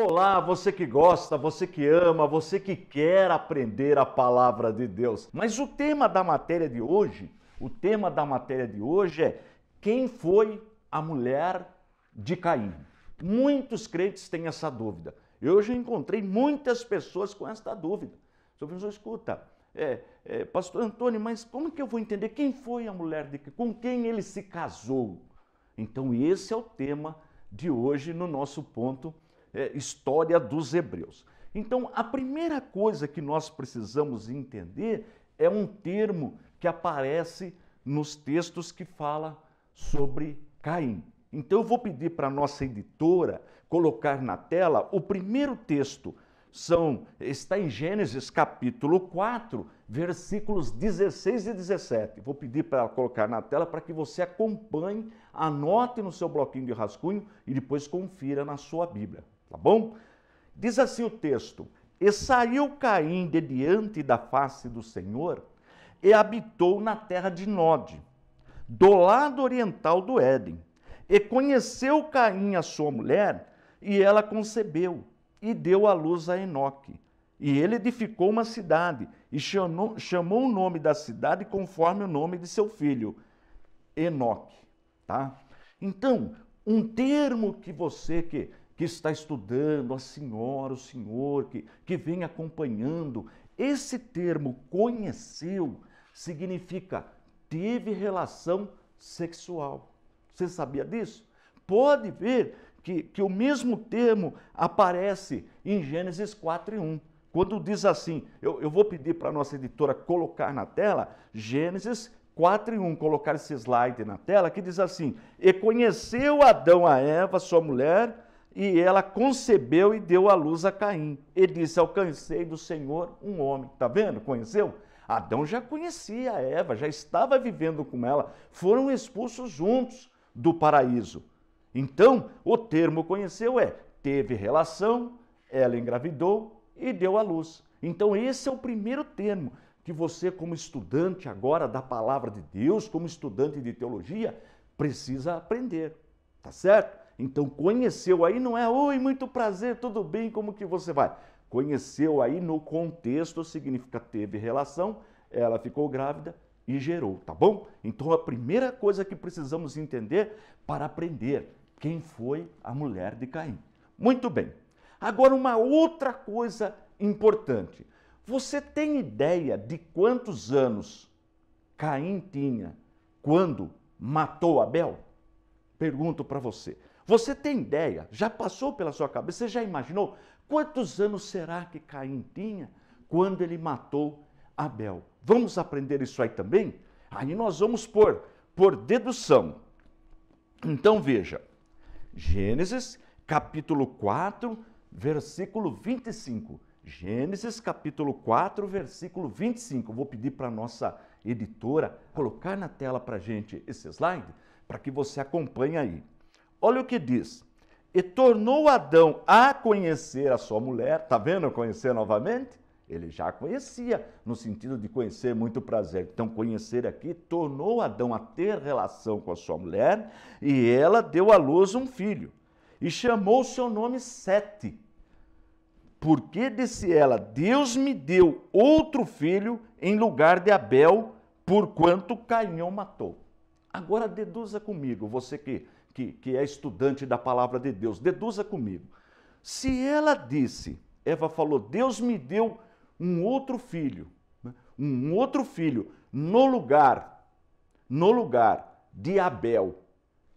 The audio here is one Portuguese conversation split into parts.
Olá, você que gosta, você que ama, você que quer aprender a palavra de Deus. Mas o tema da matéria de hoje, o tema da matéria de hoje é quem foi a mulher de Caim? Muitos crentes têm essa dúvida. Eu já encontrei muitas pessoas com esta dúvida. Sobre pessoa escuta, é, é, pastor Antônio, mas como que eu vou entender quem foi a mulher de Caim? com quem ele se casou? Então esse é o tema de hoje no nosso ponto é, história dos hebreus. Então, a primeira coisa que nós precisamos entender é um termo que aparece nos textos que fala sobre Caim. Então, eu vou pedir para a nossa editora colocar na tela o primeiro texto. São, está em Gênesis capítulo 4, versículos 16 e 17. Vou pedir para ela colocar na tela para que você acompanhe, anote no seu bloquinho de rascunho e depois confira na sua Bíblia. Tá bom? Diz assim o texto: E saiu Caim de diante da face do Senhor e habitou na terra de Nod, do lado oriental do Éden. E conheceu Caim a sua mulher, e ela concebeu, e deu à luz a Enoque. E ele edificou uma cidade, e chamou, chamou o nome da cidade conforme o nome de seu filho, Enoque. Tá? Então, um termo que você que que está estudando, a senhora, o senhor, que, que vem acompanhando. Esse termo conheceu significa teve relação sexual. Você sabia disso? Pode ver que, que o mesmo termo aparece em Gênesis 4 e 1. Quando diz assim, eu, eu vou pedir para a nossa editora colocar na tela Gênesis 4 e 1, colocar esse slide na tela, que diz assim: E conheceu Adão a Eva, sua mulher, e ela concebeu e deu à luz a Caim. Ele disse: Alcancei do Senhor um homem. Está vendo? Conheceu? Adão já conhecia Eva, já estava vivendo com ela, foram expulsos juntos do paraíso. Então, o termo conheceu é teve relação, ela engravidou e deu à luz. Então, esse é o primeiro termo que você, como estudante agora da palavra de Deus, como estudante de teologia, precisa aprender. Tá certo? Então conheceu aí não é oi, muito prazer, tudo bem, como que você vai? Conheceu aí no contexto significa teve relação, ela ficou grávida e gerou, tá bom? Então a primeira coisa que precisamos entender para aprender quem foi a mulher de Caim. Muito bem. Agora uma outra coisa importante. Você tem ideia de quantos anos Caim tinha quando matou Abel? Pergunto para você. Você tem ideia? Já passou pela sua cabeça? Você já imaginou quantos anos será que Caim tinha quando ele matou Abel? Vamos aprender isso aí também? Aí nós vamos por por dedução. Então veja, Gênesis capítulo 4, versículo 25. Gênesis capítulo 4, versículo 25. vou pedir para a nossa editora colocar na tela para gente esse slide, para que você acompanhe aí. Olha o que diz. E tornou Adão a conhecer a sua mulher, tá vendo? Conhecer novamente? Ele já conhecia, no sentido de conhecer muito prazer. Então, conhecer aqui tornou Adão a ter relação com a sua mulher e ela deu à luz um filho. E chamou seu nome Sete. Porque disse ela: Deus me deu outro filho em lugar de Abel, porquanto Cainhão matou. Agora deduza comigo, você que que, que é estudante da palavra de Deus, deduza comigo. Se ela disse, Eva falou, Deus me deu um outro filho, né, um outro filho, no lugar, no lugar de Abel,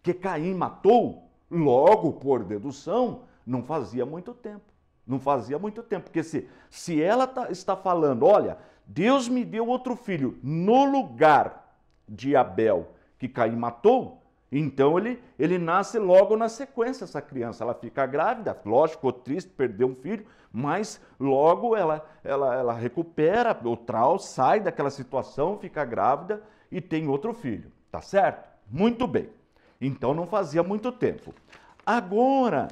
que Caim matou, logo por dedução, não fazia muito tempo. Não fazia muito tempo, porque se, se ela tá, está falando, olha, Deus me deu outro filho no lugar de Abel, que Caim matou, então ele, ele nasce logo na sequência, essa criança. Ela fica grávida, lógico, ficou triste, perdeu um filho, mas logo ela, ela, ela recupera o trau, sai daquela situação, fica grávida e tem outro filho. Tá certo? Muito bem. Então não fazia muito tempo. Agora,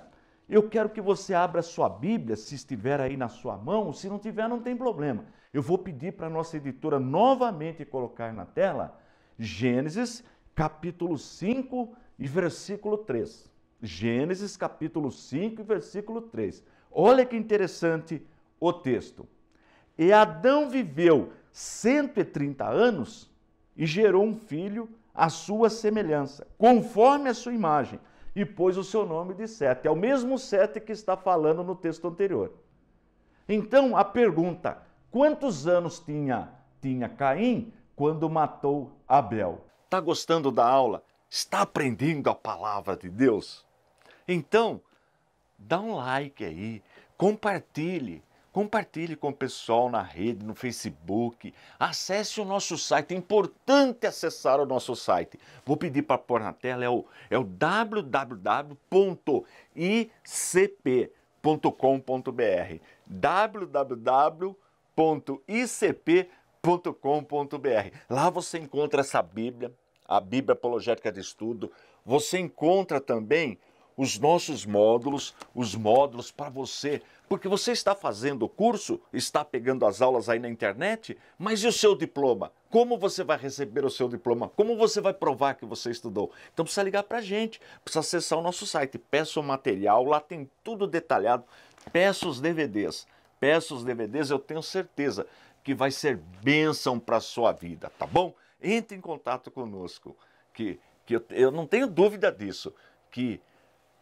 eu quero que você abra sua Bíblia, se estiver aí na sua mão, se não tiver, não tem problema. Eu vou pedir para a nossa editora novamente colocar na tela Gênesis capítulo 5 e versículo 3. Gênesis capítulo 5 e versículo 3. Olha que interessante o texto. E Adão viveu 130 anos e gerou um filho à sua semelhança, conforme a sua imagem, e pôs o seu nome de Sete. É o mesmo Sete que está falando no texto anterior. Então, a pergunta: quantos anos tinha, tinha Caim quando matou Abel? Está gostando da aula? Está aprendendo a palavra de Deus? Então, dá um like aí, compartilhe, compartilhe com o pessoal na rede, no Facebook, acesse o nosso site, é importante acessar o nosso site. Vou pedir para pôr na tela, é o, é o www.icp.com.br www.icp.com.br www.bíblia.com.br. Lá você encontra essa Bíblia, a Bíblia Apologética de Estudo. Você encontra também os nossos módulos, os módulos para você, porque você está fazendo o curso, está pegando as aulas aí na internet, mas e o seu diploma? Como você vai receber o seu diploma? Como você vai provar que você estudou? Então precisa ligar para a gente, precisa acessar o nosso site, peça o material, lá tem tudo detalhado, peça os DVDs, peça os DVDs, eu tenho certeza que vai ser bênção para a sua vida, tá bom? Entre em contato conosco, que, que eu, eu não tenho dúvida disso, que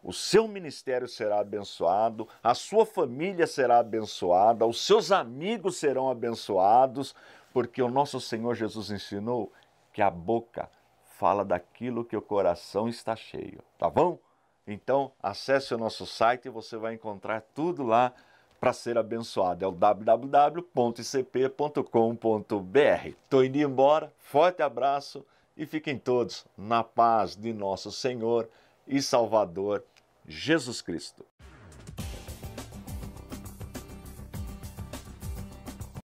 o seu ministério será abençoado, a sua família será abençoada, os seus amigos serão abençoados, porque o nosso Senhor Jesus ensinou que a boca fala daquilo que o coração está cheio, tá bom? Então, acesse o nosso site e você vai encontrar tudo lá para ser abençoado. É o www.icp.com.br. Estou indo embora, forte abraço e fiquem todos na paz de nosso Senhor e Salvador Jesus Cristo.